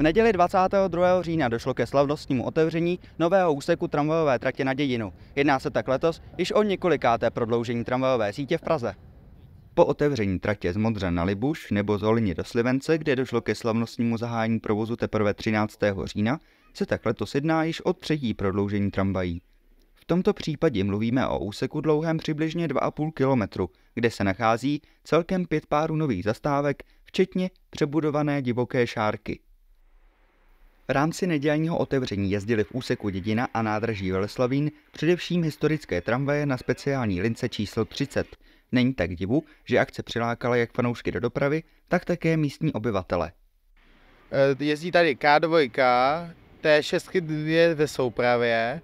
V neděli 22. října došlo ke slavnostnímu otevření nového úseku tramvajové tratě na dědinu. Jedná se tak letos již o několikáté prodloužení tramvajové sítě v Praze. Po otevření tratě z Modře na Libuš nebo z Holině do Slivence, kde došlo ke slavnostnímu zahájení provozu teprve 13. října, se tak letos jedná již o třetí prodloužení tramvají. V tomto případě mluvíme o úseku dlouhém přibližně 2,5 kilometru, kde se nachází celkem pět párů nových zastávek, včetně přebudované divoké šárky. V rámci nedělního otevření jezdili v úseku Dědina a nádraží Veleslavín především historické tramvaje na speciální lince číslo 30. Není tak divu, že akce přilákala jak fanoušky do dopravy, tak také místní obyvatele. Eh, jezdí tady K2, T6 je ve soupravě,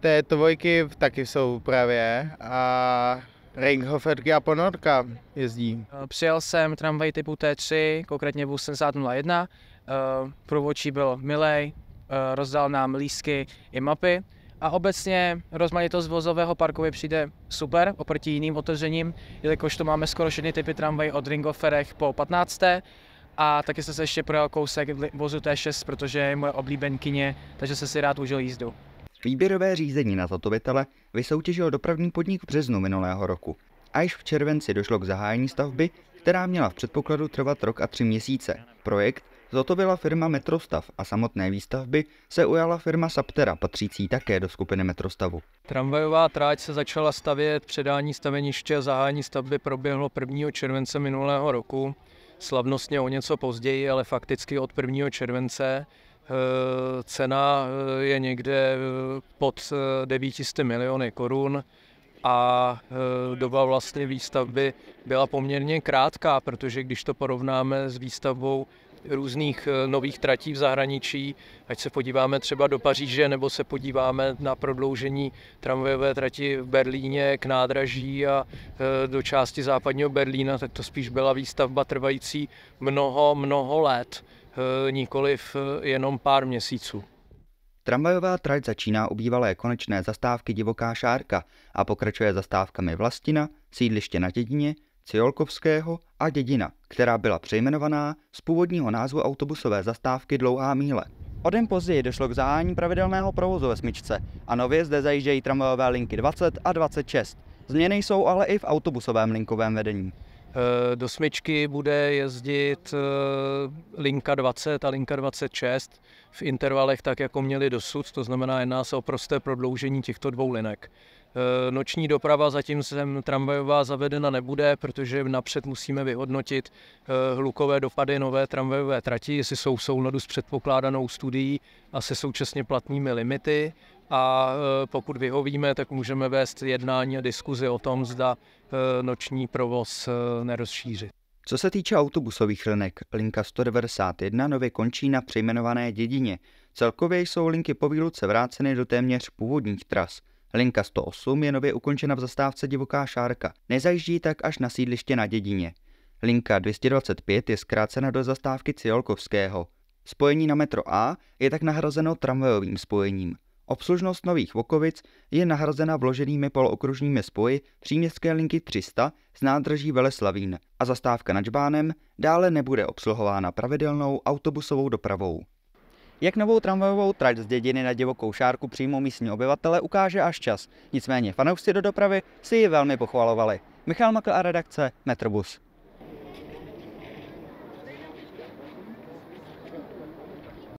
T2 taky v soupravě a Ringhoferky a Ponorka jezdí. Eh, přijel jsem tramvaj typu T3, konkrétně vůz 7001 uh, eh, průvodčí byl milej, uh, rozdal nám lísky i mapy a obecně rozmanitost vozového parku mi přijde super oproti jiným otevřením, jelikož to máme skoro všechny typy tramvají od Ringoferech po 15. A taky jsem se ještě projel kousek vozu T6, protože je moje oblíbenkyně, takže se si rád užil jízdu. Výběrové řízení na zatovitele vysoutěžil dopravní podnik v březnu minulého roku. A již v červenci došlo k zahájení stavby, která měla v předpokladu trvat rok a tři měsíce. Projekt Zotovila firma Metrostav a samotné výstavby se ujala firma Saptera, patřící také do skupiny Metrostavu. Tramvajová tráť se začala stavět, předání staveniště a zahájení stavby proběhlo 1. července minulého roku, slavnostně o něco později, ale fakticky od 1. července. Eh, cena eh, je někde eh, pod 900 miliony korun a doba vlastně výstavby byla poměrně krátká, protože když to porovnáme s výstavbou různých eh, nových tratí v zahraničí, ať se podíváme třeba do Paříže, nebo se podíváme na prodloužení tramvajové trati v Berlíně k nádraží a eh, do části západního Berlína, tak to spíš byla výstavba trvající mnoho, mnoho let, eh, nikoliv jenom pár měsíců. Tramvajová trať začíná u bývalé konečné zastávky Divoká šárka a pokračuje zastávkami Vlastina, sídliště na Dědině, Ciolkovského a Dědina, která byla přejmenovaná z původního názvu autobusové zastávky Dlouhá míle. O den později došlo k zahání pravidelného provozu ve smyčce a nově zde zajíždějí tramvajové linky 20 a 26. Změny jsou ale i v autobusovém linkovém vedení. Eh, do smyčky bude jezdit eh, linka 20 a linka 26 v intervalech tak, jako měli dosud, to znamená jedná se o prosté prodloužení těchto dvou linek. Eh, noční doprava zatím sem tramvajová zavedena nebude, protože napřed musíme vyhodnotit hlukové dopady nové tramvajové trati, jestli jsou v souladu s předpokládanou studií a se současně platnými limity a e, pokud vyhovíme, tak můžeme vést jednání a diskuzi o tom, zda e, noční provoz e, nerozšířit. Co se týče autobusových linek, linka 191 nově končí na přejmenované dědině. Celkově jsou linky po výluce vráceny do téměř původních tras. Linka 108 je nově ukončena v zastávce Divoká šárka. Nezajíždí tak až na sídliště na dědině. Linka 225 je zkrácena do zastávky Ciolkovského. Spojení na metro A je tak nahrazeno tramvajovým spojením. Obslužnost nových Vokovic je nahrazena vloženými polookružními spoji příměstské linky 300 z nádraží Veleslavín a zastávka na Čbánem dále nebude obsluhována pravidelnou autobusovou dopravou. Jak novou tramvajovou trať z dědiny na divokou šárku přímo místní obyvatele ukáže až čas. Nicméně fanoušci do dopravy si ji velmi pochvalovali. Michal Makl a redakce Metrobus.